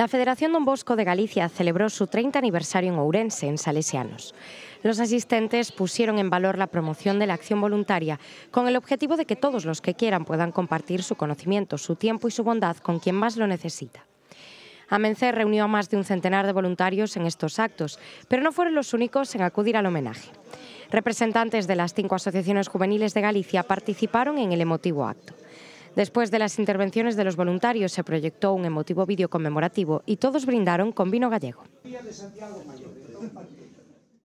La Federación Don Bosco de Galicia celebró su 30 aniversario en Ourense, en Salesianos. Los asistentes pusieron en valor la promoción de la acción voluntaria con el objetivo de que todos los que quieran puedan compartir su conocimiento, su tiempo y su bondad con quien más lo necesita. Amencer reunió a más de un centenar de voluntarios en estos actos, pero no fueron los únicos en acudir al homenaje. Representantes de las cinco asociaciones juveniles de Galicia participaron en el emotivo acto. Después de las intervenciones de los voluntarios se proyectó un emotivo vídeo conmemorativo y todos brindaron con vino gallego.